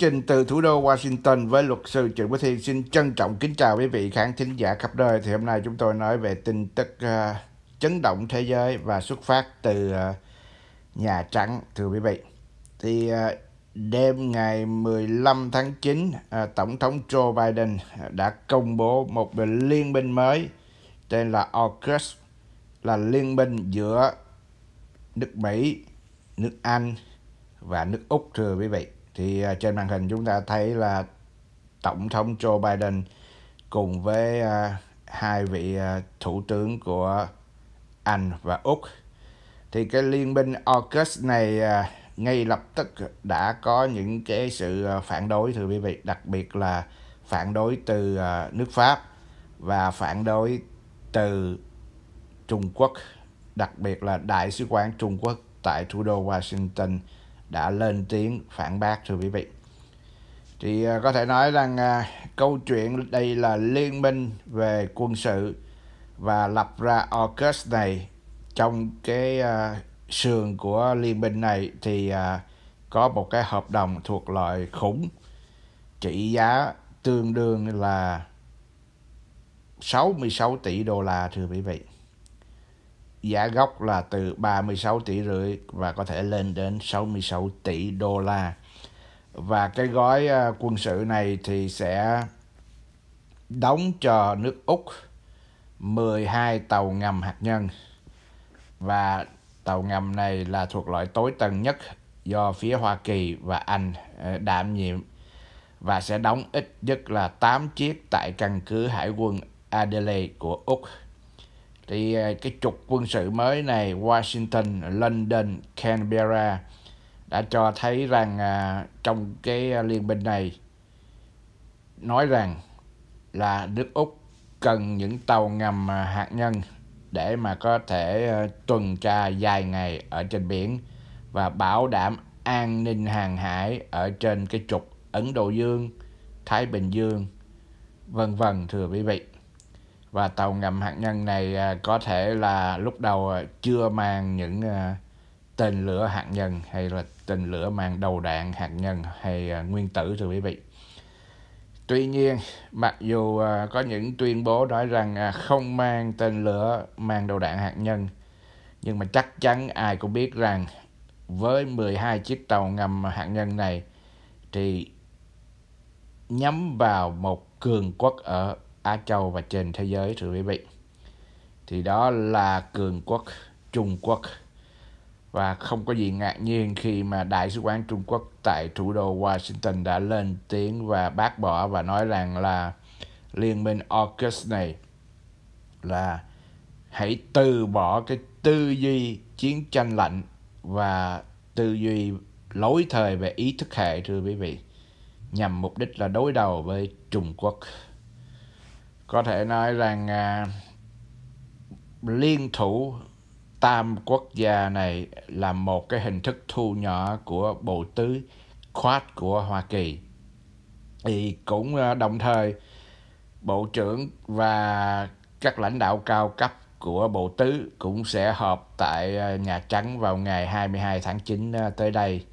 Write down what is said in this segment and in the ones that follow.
trình từ thủ đô Washington với luật sư Trịnh Quốc Thiên xin trân trọng kính chào quý vị khán thính giả khắp nơi. Thì hôm nay chúng tôi nói về tin tức uh, chấn động thế giới và xuất phát từ uh, Nhà Trắng thưa quý vị. Thì uh, đêm ngày 15 tháng 9, uh, Tổng thống Joe Biden đã công bố một liên minh mới tên là AUKUS là liên minh giữa nước Mỹ, nước Anh và nước Úc thưa quý vị thì à, trên màn hình chúng ta thấy là tổng thống Joe Biden cùng với à, hai vị à, thủ tướng của Anh và Úc thì cái liên minh AUKUS này ngay lập tức đã có những cái sự phản đối thưa quý vị đặc biệt là phản đối từ nước Pháp và phản đối từ Trung Quốc đặc biệt là đại sứ quán Trung Quốc tại thủ đô Washington đã lên tiếng phản bác thưa quý vị thì à, có thể nói rằng à, câu chuyện đây là liên minh về quân sự và lập ra AUKUS này trong cái à, sườn của liên minh này thì có một cái hợp đồng thuộc loại khủng trị giá tương đương là 66 tỷ đô la thưa quý vị giá gốc là từ 36 tỷ rưỡi và có thể lên đến 66 tỷ đô la. Và cái gói à, quân sự này thì sẽ đóng cho nước Úc 12 tàu ngầm hạt nhân và tàu ngầm này là thuộc loại tối tầng nhất do phía Hoa Kỳ và Anh à, đảm nhiệm và sẽ đóng ít nhất là 8 chiếc tại căn cứ hải quân Adelaide của Úc thì à, cái trục quân sự mới này Washington, London, Canberra đã cho thấy rằng à, trong cái à, liên minh này nói rằng là nước Úc cần những tàu ngầm à, hạt nhân để mà có thể tuần tra dài ngày ở trên biển và bảo đảm an ninh hàng hải ở trên cái trục Ấn Độ Dương, Thái Bình Dương, vân vân thưa quý vị và tàu ngầm hạt nhân này à, có thể là lúc đầu à, chưa mang những à, tên lửa hạt nhân hay là tên lửa mang đầu đạn hạt nhân hay nguyên tử thưa quý vị. Tuy nhiên, mặc dù có những tuyên bố nói rằng không mang tên lửa mang đầu đạn hạt nhân, nhưng mà chắc chắn ai cũng biết rằng với 12 chiếc tàu ngầm hạt nhân này thì nhắm vào một cường quốc ở Á Châu và trên thế giới thưa quý vị. Thì đó là cường quốc Trung Quốc. Và không có gì ngạc nhiên khi mà Đại sứ quán Trung Quốc tại thủ đô Washington đã lên tiếng và bác bỏ và nói rằng là liên minh AUKUS này là hãy từ bỏ cái tư duy chiến tranh lạnh và tư duy lối thời về ý thức hệ thưa quý vị nhằm mục đích là đối đầu với Trung Quốc có thể nói rằng à, liên thủ tam quốc gia này là một cái hình thức thu nhỏ của bộ tứ Quad của Hoa Kỳ. Thì cũng à, đồng thời Bộ trưởng và các lãnh đạo cao cấp của Bộ Tứ cũng sẽ họp tại à, Nhà Trắng vào ngày 22 tháng 9 à, tới đây.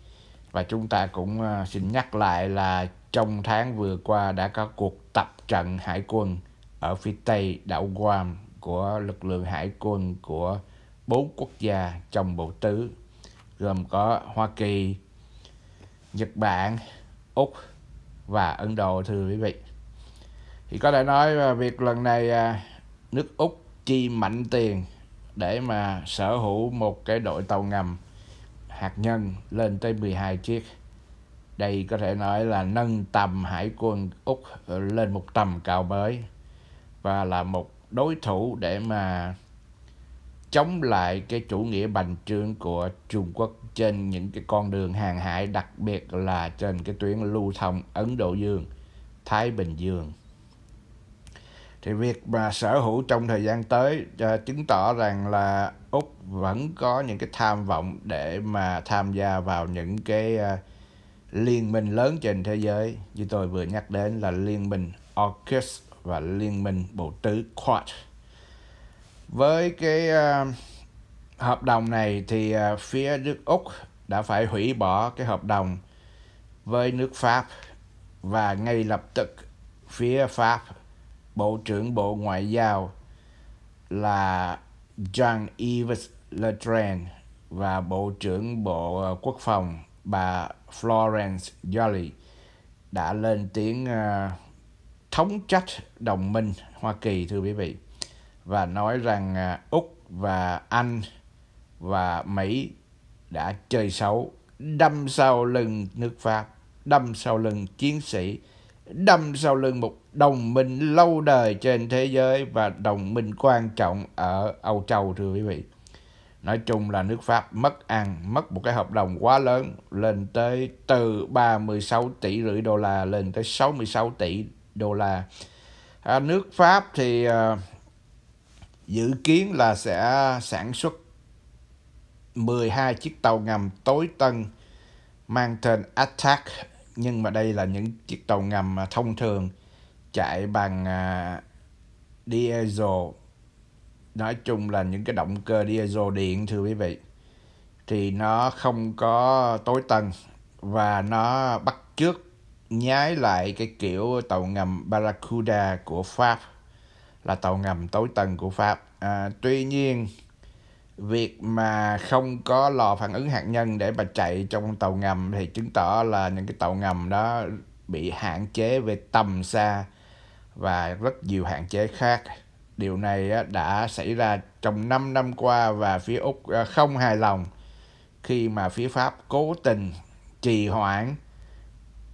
Và chúng ta cũng xin nhắc lại là trong tháng vừa qua đã có cuộc tập trận hải quân ở phía tây đảo Guam của lực lượng hải quân của bốn quốc gia trong bộ tứ gồm có Hoa Kỳ, Nhật Bản, Úc và Ấn Độ thưa quý vị. Thì có thể nói việc lần này à, nước Úc chi mạnh tiền để mà sở hữu một cái đội tàu ngầm hạt nhân lên tới 12 chiếc. Đây có thể nói là nâng tầm hải quân Úc ờ, lên một tầm cao mới và là một đối thủ để mà chống lại cái chủ nghĩa bành trướng của Trung Quốc trên những cái con đường hàng hải đặc biệt là trên cái tuyến lưu thông Ấn Độ Dương, Thái Bình Dương. Thì việc mà sở hữu trong thời gian tới uh, chứng tỏ rằng là Úc vẫn có những cái tham vọng để mà tham gia vào những cái à, liên minh lớn trên thế giới như tôi vừa nhắc đến là liên minh AUKUS và Liên minh Bộ tứ Quad. Với cái uh, hợp đồng này thì uh, phía nước Úc đã phải hủy bỏ cái hợp đồng với nước Pháp và ngay lập tức phía Pháp Bộ trưởng Bộ Ngoại giao là Jean-Yves Le Drian và Bộ trưởng Bộ ờ, Quốc phòng bà Florence Jolly đã lên tiếng uh, thống trách đồng minh Hoa Kỳ thưa quý vị và nói rằng à, Úc và Anh và Mỹ đã chơi xấu, đâm sau lưng nước Pháp, đâm sau lưng chiến sĩ, đâm sau lưng một đồng minh lâu đời trên thế giới và đồng minh quan trọng ở Âu Châu thưa quý vị. Nói chung là nước Pháp mất ăn, mất một cái hợp đồng quá lớn lên tới từ 36 tỷ rưỡi đô la lên tới 66 tỷ đô la. À, nước Pháp thì à, dự kiến là sẽ sản xuất 12 chiếc tàu ngầm tối tân mang tên Attack nhưng mà đây là những chiếc tàu ngầm à, thông thường chạy bằng à, diesel nói chung là những cái động cơ diesel điện thưa quý vị thì nó không có tối tân và nó bắt trước nhái lại cái kiểu tàu ngầm Barracuda của Pháp là tàu ngầm tối tầng của Pháp. À, tuy nhiên việc mà không có lò phản ứng hạt nhân để mà chạy trong tàu ngầm thì chứng tỏ là những cái tàu ngầm đó bị hạn chế về tầm xa và rất nhiều hạn chế khác. Điều này đã xảy ra trong 5 năm qua và phía Úc à, không hài lòng khi mà phía Pháp cố tình trì hoãn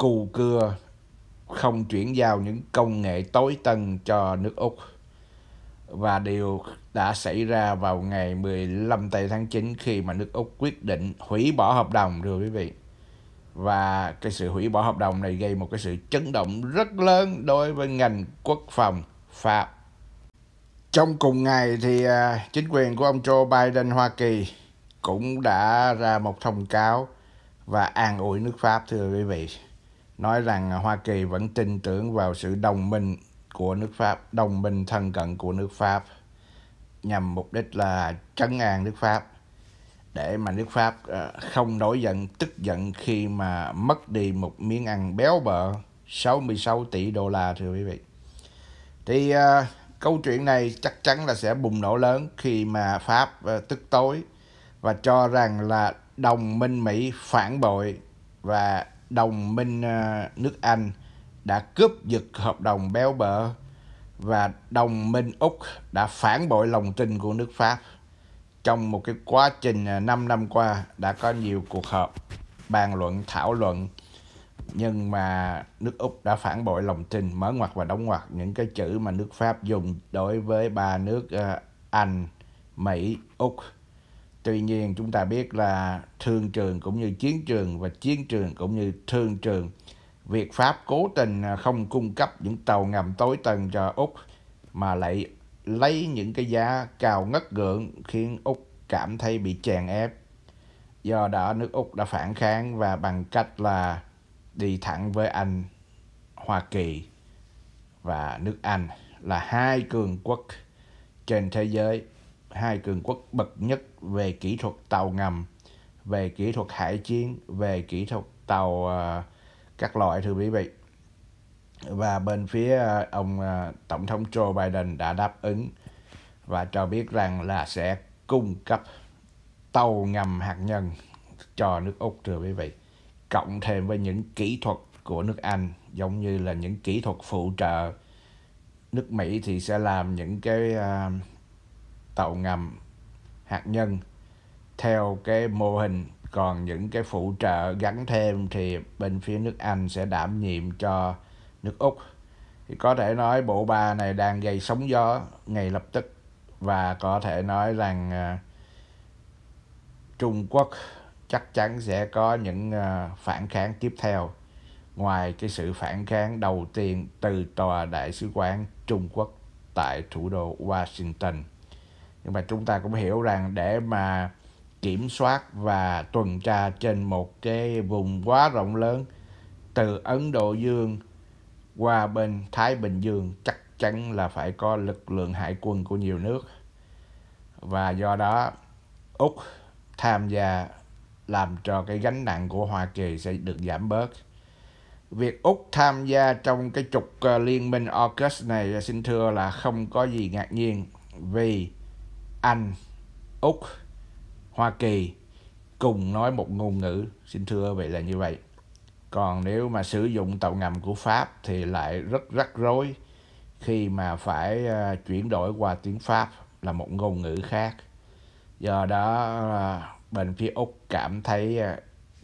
cù cưa không chuyển giao những công nghệ tối tân cho nước Úc. Và điều đã xảy ra vào ngày 15 tây tháng 9 khi mà nước Úc quyết định hủy bỏ hợp đồng thưa quý vị. Và cái sự hủy bỏ hợp đồng này gây một cái sự chấn động rất lớn đối với ngành quốc phòng Pháp. Trong cùng ngày thì à, chính quyền của ông Joe Biden Hoa Kỳ cũng đã ra một thông cáo và an ủi nước Pháp thưa quý vị nói rằng Hoa Kỳ vẫn tin tưởng vào sự đồng minh của nước Pháp, đồng minh thân cận của nước Pháp nhằm mục đích là trấn an nước Pháp để mà nước Pháp ờ, không nổi giận, tức giận khi mà mất đi một miếng ăn béo bở 66 tỷ đô la thưa quý vị. Thì uh, câu chuyện này chắc chắn là sẽ bùng nổ lớn khi mà Pháp uh, tức tối và cho rằng là đồng minh Mỹ phản bội và đồng minh à, nước Anh đã cướp giật hợp đồng béo bở và đồng minh Úc đã phản bội lòng tin của nước Pháp. Trong một cái quá trình 5 à, năm qua đã có nhiều cuộc họp bàn luận, thảo luận nhưng mà nước Úc đã phản bội lòng tin mở ngoặt và đóng ngoặt những cái chữ mà nước Pháp dùng đối với ba nước à, Anh, Mỹ, Úc Tuy nhiên chúng ta biết là thương trường cũng như chiến trường và chiến trường cũng như thương trường. Việt Pháp cố tình à, không cung cấp những tàu ngầm tối tầng cho Úc mà lại lấy những cái giá cao ngất gượng khiến Úc cảm thấy bị chèn ép. Do đó nước Úc đã phản kháng và bằng cách là đi thẳng với Anh, Hoa Kỳ và nước Anh là hai cường quốc trên thế giới hai cường quốc bậc nhất về kỹ thuật tàu ngầm, về kỹ thuật hải chiến, về kỹ thuật tàu uh, các loại thưa quý vị. Và bên phía uh, ông uh, Tổng thống Joe Biden đã đáp ứng và cho biết rằng là sẽ cung cấp tàu ngầm hạt nhân cho nước Úc thưa quý vị. Cộng thêm với những kỹ thuật của nước Anh giống như là những kỹ thuật phụ trợ nước Mỹ thì sẽ làm những cái uh, tàu ngầm hạt nhân theo cái mô hình còn những cái phụ trợ gắn thêm thì bên phía nước Anh sẽ đảm nhiệm cho nước Úc thì có thể nói bộ ba này đang gây sóng gió ngay lập tức và có thể nói rằng à, Trung Quốc chắc chắn sẽ có những à, phản kháng tiếp theo ngoài cái sự phản kháng đầu tiên từ tòa đại sứ quán Trung Quốc tại thủ đô Washington nhưng mà chúng ta cũng hiểu rằng để mà kiểm soát và tuần tra trên một cái vùng quá rộng lớn từ Ấn Độ Dương qua bên Thái Bình Dương chắc chắn là phải có lực lượng hải quân của nhiều nước và do đó Úc tham gia làm cho cái gánh nặng của Hoa Kỳ sẽ được giảm bớt. Việc Úc tham gia trong cái trục ờ, liên minh AUKUS này xin thưa là không có gì ngạc nhiên vì anh, Úc, Hoa Kỳ cùng nói một ngôn ngữ. Xin thưa vậy là như vậy. Còn nếu mà sử dụng tàu ngầm của Pháp thì lại rất rắc rối khi mà phải à, chuyển đổi qua tiếng Pháp là một ngôn ngữ khác. Do đó à, bên phía Úc cảm thấy à,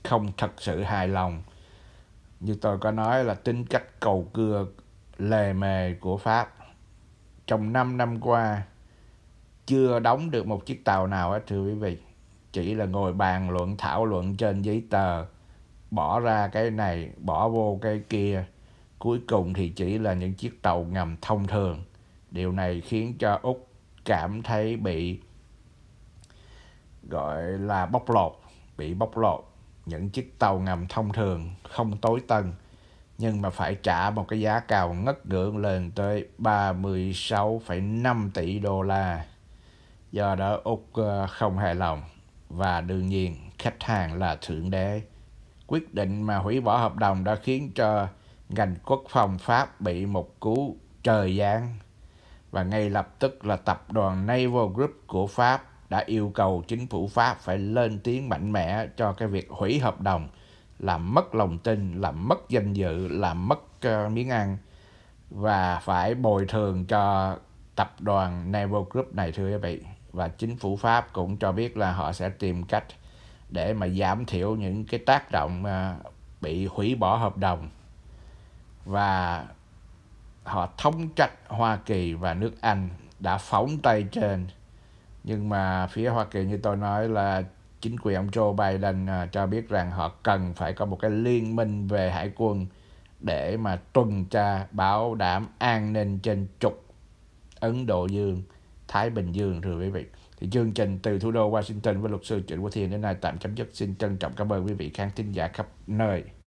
không thật sự hài lòng. Như tôi có nói là tính cách cầu cưa lề mề của Pháp. Trong 5 năm qua, chưa đóng được một chiếc tàu nào hết thưa quý vị chỉ là ngồi bàn luận thảo luận trên giấy tờ bỏ ra cái này bỏ vô cái kia cuối cùng thì chỉ là những chiếc tàu ngầm thông thường điều này khiến cho úc cảm thấy bị gọi là bóc lột bị bóc lột những chiếc tàu ngầm thông thường không tối tân nhưng mà phải trả một cái giá cao ngất ngưỡng lên tới 36,5 tỷ đô la Do đó Úc ờ, không hài lòng và đương nhiên khách hàng là thượng đế. Quyết định mà hủy bỏ hợp đồng đã khiến cho ngành quốc phòng Pháp bị một cú trời giáng và ngay lập tức là tập đoàn Naval Group của Pháp đã yêu cầu chính phủ Pháp phải lên tiếng mạnh mẽ cho cái việc hủy hợp đồng làm mất lòng tin, làm mất danh dự, làm mất uh, miếng ăn và phải bồi thường cho tập đoàn Naval Group này thưa quý vị và chính phủ Pháp cũng cho biết là họ sẽ tìm cách để mà giảm thiểu những cái tác động à, bị hủy bỏ hợp đồng và họ thống trách Hoa Kỳ và nước Anh đã phóng tay trên nhưng mà phía Hoa Kỳ như tôi nói là chính quyền ông Joe Biden à, cho biết rằng họ cần phải có một cái liên minh về hải quân để mà tuần tra bảo đảm an ninh trên trục Ấn Độ Dương Thái Bình Dương thưa quý vị. Thì chương trình từ thủ đô Washington với luật sư Trịnh Quốc Thiên đến nay tạm chấm dứt. Xin trân trọng cảm ơn quý vị khán thính giả khắp nơi.